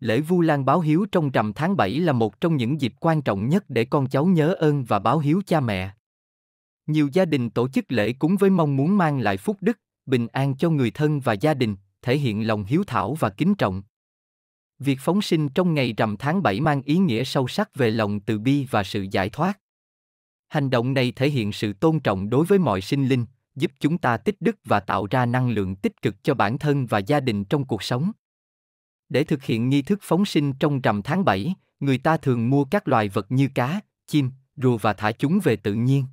Lễ Vu Lan báo hiếu trong rằm tháng 7 là một trong những dịp quan trọng nhất để con cháu nhớ ơn và báo hiếu cha mẹ. Nhiều gia đình tổ chức lễ cúng với mong muốn mang lại phúc đức, bình an cho người thân và gia đình, thể hiện lòng hiếu thảo và kính trọng. Việc phóng sinh trong ngày rằm tháng 7 mang ý nghĩa sâu sắc về lòng từ bi và sự giải thoát. Hành động này thể hiện sự tôn trọng đối với mọi sinh linh, giúp chúng ta tích đức và tạo ra năng lượng tích cực cho bản thân và gia đình trong cuộc sống. Để thực hiện nghi thức phóng sinh trong rằm tháng 7, người ta thường mua các loài vật như cá, chim, rùa và thả chúng về tự nhiên.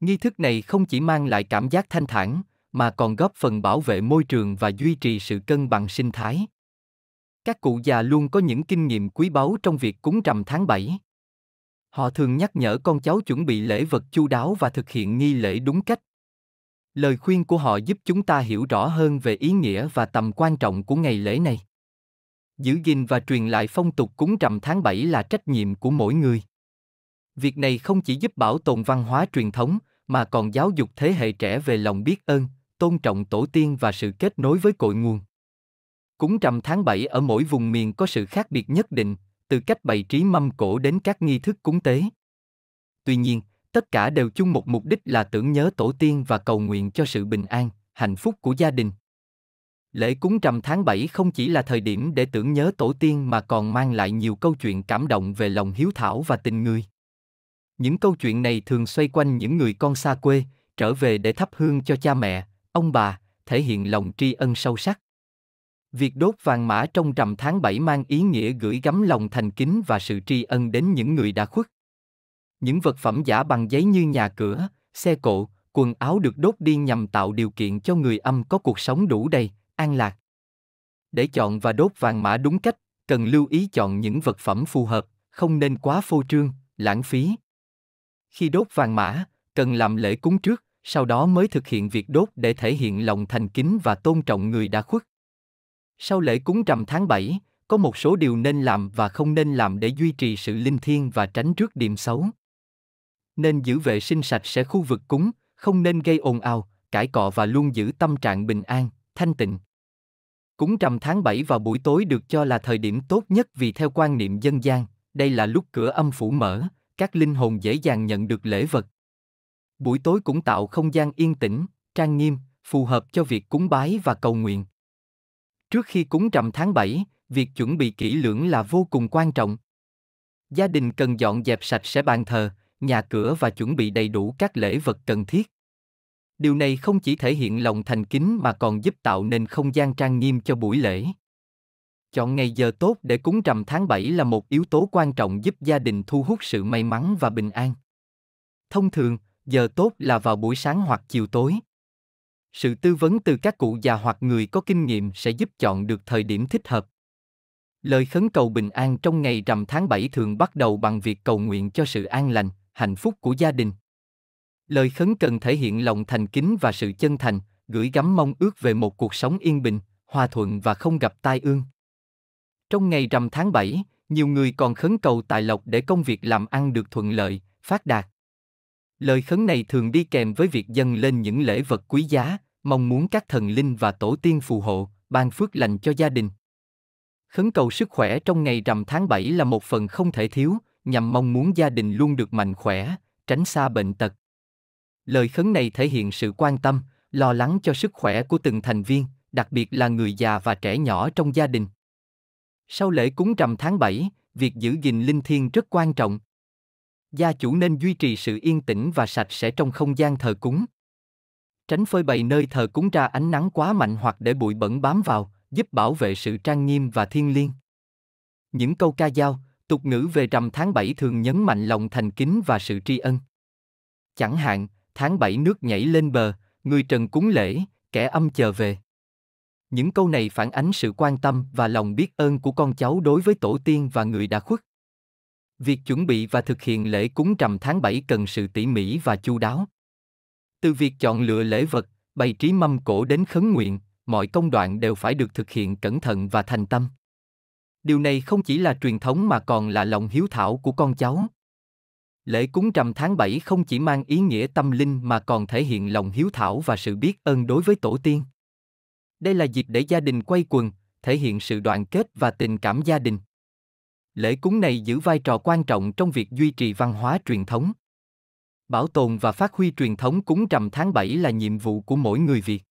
Nghi thức này không chỉ mang lại cảm giác thanh thản, mà còn góp phần bảo vệ môi trường và duy trì sự cân bằng sinh thái. Các cụ già luôn có những kinh nghiệm quý báu trong việc cúng rằm tháng 7. Họ thường nhắc nhở con cháu chuẩn bị lễ vật chu đáo và thực hiện nghi lễ đúng cách. Lời khuyên của họ giúp chúng ta hiểu rõ hơn về ý nghĩa và tầm quan trọng của ngày lễ này giữ gìn và truyền lại phong tục cúng rằm tháng 7 là trách nhiệm của mỗi người. Việc này không chỉ giúp bảo tồn văn hóa truyền thống, mà còn giáo dục thế hệ trẻ về lòng biết ơn, tôn trọng tổ tiên và sự kết nối với cội nguồn. Cúng rằm tháng 7 ở mỗi vùng miền có sự khác biệt nhất định, từ cách bày trí mâm cổ đến các nghi thức cúng tế. Tuy nhiên, tất cả đều chung một mục đích là tưởng nhớ tổ tiên và cầu nguyện cho sự bình an, hạnh phúc của gia đình. Lễ cúng rằm tháng 7 không chỉ là thời điểm để tưởng nhớ tổ tiên mà còn mang lại nhiều câu chuyện cảm động về lòng hiếu thảo và tình người. Những câu chuyện này thường xoay quanh những người con xa quê, trở về để thắp hương cho cha mẹ, ông bà, thể hiện lòng tri ân sâu sắc. Việc đốt vàng mã trong rằm tháng 7 mang ý nghĩa gửi gắm lòng thành kính và sự tri ân đến những người đã khuất. Những vật phẩm giả bằng giấy như nhà cửa, xe cộ, quần áo được đốt đi nhằm tạo điều kiện cho người âm có cuộc sống đủ đầy, an lạc. Để chọn và đốt vàng mã đúng cách, cần lưu ý chọn những vật phẩm phù hợp, không nên quá phô trương, lãng phí. Khi đốt vàng mã, cần làm lễ cúng trước, sau đó mới thực hiện việc đốt để thể hiện lòng thành kính và tôn trọng người đã khuất. Sau lễ cúng rằm tháng 7, có một số điều nên làm và không nên làm để duy trì sự linh thiêng và tránh trước điểm xấu. Nên giữ vệ sinh sạch sẽ khu vực cúng, không nên gây ồn ào, cãi cọ và luôn giữ tâm trạng bình an, thanh tịnh. Cúng trầm tháng 7 vào buổi tối được cho là thời điểm tốt nhất vì theo quan niệm dân gian, đây là lúc cửa âm phủ mở, các linh hồn dễ dàng nhận được lễ vật. Buổi tối cũng tạo không gian yên tĩnh, trang nghiêm, phù hợp cho việc cúng bái và cầu nguyện. Trước khi cúng trầm tháng 7, việc chuẩn bị kỹ lưỡng là vô cùng quan trọng. Gia đình cần dọn dẹp sạch sẽ bàn thờ, nhà cửa và chuẩn bị đầy đủ các lễ vật cần thiết. Điều này không chỉ thể hiện lòng thành kính mà còn giúp tạo nên không gian trang nghiêm cho buổi lễ. Chọn ngày giờ tốt để cúng rằm tháng 7 là một yếu tố quan trọng giúp gia đình thu hút sự may mắn và bình an. Thông thường, giờ tốt là vào buổi sáng hoặc chiều tối. Sự tư vấn từ các cụ già hoặc người có kinh nghiệm sẽ giúp chọn được thời điểm thích hợp. Lời khấn cầu bình an trong ngày rằm tháng 7 thường bắt đầu bằng việc cầu nguyện cho sự an lành, hạnh phúc của gia đình. Lời khấn cần thể hiện lòng thành kính và sự chân thành, gửi gắm mong ước về một cuộc sống yên bình, hòa thuận và không gặp tai ương. Trong ngày rằm tháng 7, nhiều người còn khấn cầu tài lộc để công việc làm ăn được thuận lợi, phát đạt. Lời khấn này thường đi kèm với việc dâng lên những lễ vật quý giá, mong muốn các thần linh và tổ tiên phù hộ, ban phước lành cho gia đình. Khấn cầu sức khỏe trong ngày rằm tháng 7 là một phần không thể thiếu, nhằm mong muốn gia đình luôn được mạnh khỏe, tránh xa bệnh tật. Lời khấn này thể hiện sự quan tâm, lo lắng cho sức khỏe của từng thành viên, đặc biệt là người già và trẻ nhỏ trong gia đình. Sau lễ cúng rằm tháng 7, việc giữ gìn linh thiêng rất quan trọng. Gia chủ nên duy trì sự yên tĩnh và sạch sẽ trong không gian thờ cúng. Tránh phơi bày nơi thờ cúng ra ánh nắng quá mạnh hoặc để bụi bẩn bám vào, giúp bảo vệ sự trang nghiêm và thiêng liêng. Những câu ca dao, tục ngữ về rằm tháng 7 thường nhấn mạnh lòng thành kính và sự tri ân. Chẳng hạn, tháng bảy nước nhảy lên bờ, người trần cúng lễ, kẻ âm chờ về. Những câu này phản ánh sự quan tâm và lòng biết ơn của con cháu đối với tổ tiên và người đã khuất. Việc chuẩn bị và thực hiện lễ cúng trầm tháng 7 cần sự tỉ mỉ và chu đáo. Từ việc chọn lựa lễ vật, bày trí mâm cổ đến khấn nguyện, mọi công đoạn đều phải được thực hiện cẩn thận và thành tâm. Điều này không chỉ là truyền thống mà còn là lòng hiếu thảo của con cháu. Lễ cúng trầm tháng 7 không chỉ mang ý nghĩa tâm linh mà còn thể hiện lòng hiếu thảo và sự biết ơn đối với tổ tiên. Đây là dịp để gia đình quay quần, thể hiện sự đoàn kết và tình cảm gia đình. Lễ cúng này giữ vai trò quan trọng trong việc duy trì văn hóa truyền thống. Bảo tồn và phát huy truyền thống cúng trầm tháng 7 là nhiệm vụ của mỗi người Việt.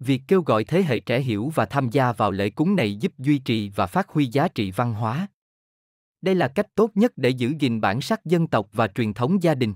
Việc kêu gọi thế hệ trẻ hiểu và tham gia vào lễ cúng này giúp duy trì và phát huy giá trị văn hóa, đây là cách tốt nhất để giữ gìn bản sắc dân tộc và truyền thống gia đình.